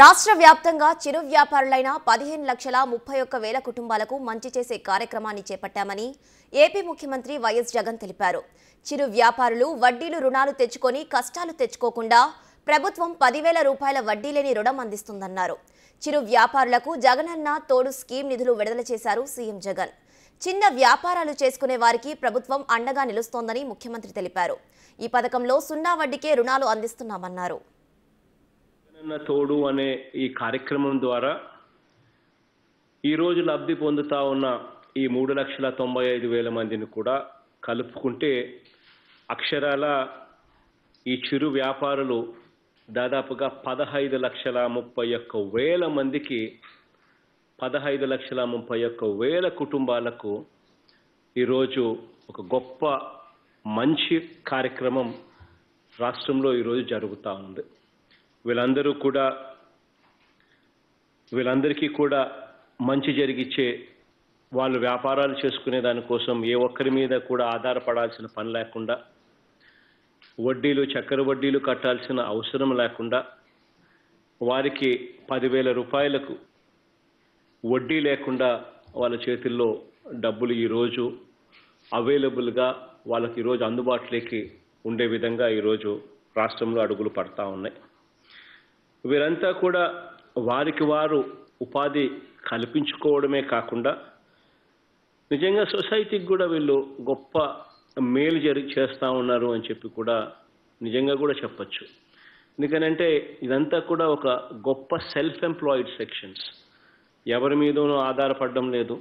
రాష్ట్ర వ్యాప్తంగా చిరు వ్యాపారులైన పదిహేను లక్షల ముప్పై ఒక్క వేల కుటుంబాలకు మంచి చేసే కార్యక్రమాన్ని చేపట్టామని ఏపీ ముఖ్యమంత్రి వైఎస్ జగన్ తెలిపారు చిరు వ్యాపారులు వడ్డీలు రుణాలు తెచ్చుకొని కష్టాలు తెచ్చుకోకుండా ప్రభుత్వం పదివేల రూపాయల వడ్డీ లేని రుణం అందిస్తుందన్నారు చిరు వ్యాపారులకు జగనన్న తోడు స్కీమ్ నిధులు విడుదల చేశారు సీఎం జగన్ చిన్న వ్యాపారాలు చేసుకునే వారికి ప్రభుత్వం అండగా నిలుస్తోందని ముఖ్యమంత్రి తెలిపారు ఈ పథకంలో సున్నా వడ్డీకే రుణాలు అందిస్తున్నామన్నారు అన్న తోడు అనే ఈ కార్యక్రమం ద్వారా ఈరోజు లబ్ధి పొందుతా ఉన్న ఈ మూడు లక్షల తొంభై ఐదు వేల మందిని కూడా కలుపుకుంటే అక్షరాల ఈ చిరు వ్యాపారులు దాదాపుగా పదహైదు లక్షల ముప్పై ఒక్క వేల మందికి పదహైదు లక్షల ముప్పై ఒక్క వేల కుటుంబాలకు ఈరోజు ఒక గొప్ప మంచి కార్యక్రమం రాష్ట్రంలో ఈరోజు జరుగుతూ ఉంది వీళ్ళందరూ కూడా వీళ్ళందరికీ కూడా మంచి జరిగిచ్చే వాళ్ళు వ్యాపారాలు చేసుకునే దానికోసం ఏ ఒక్కరి మీద కూడా ఆధారపడాల్సిన పని లేకుండా వడ్డీలు చక్కెర వడ్డీలు కట్టాల్సిన అవసరం లేకుండా వారికి పదివేల రూపాయలకు వడ్డీ లేకుండా వాళ్ళ చేతుల్లో డబ్బులు ఈరోజు అవైలబుల్గా వాళ్ళకి ఈరోజు అందుబాటులోకి ఉండే విధంగా ఈరోజు రాష్ట్రంలో అడుగులు పడతా ఉన్నాయి వీరంతా కూడా వారికి వారు ఉపాధి కల్పించుకోవడమే కాకుండా నిజంగా సొసైటీకి కూడా వీళ్ళు గొప్ప మేలు జరి చేస్తూ ఉన్నారు అని చెప్పి కూడా నిజంగా కూడా చెప్పచ్చు ఎందుకనంటే ఇదంతా కూడా ఒక గొప్ప సెల్ఫ్ ఎంప్లాయిడ్ సెక్షన్స్ ఎవరి మీదనూ ఆధారపడడం లేదు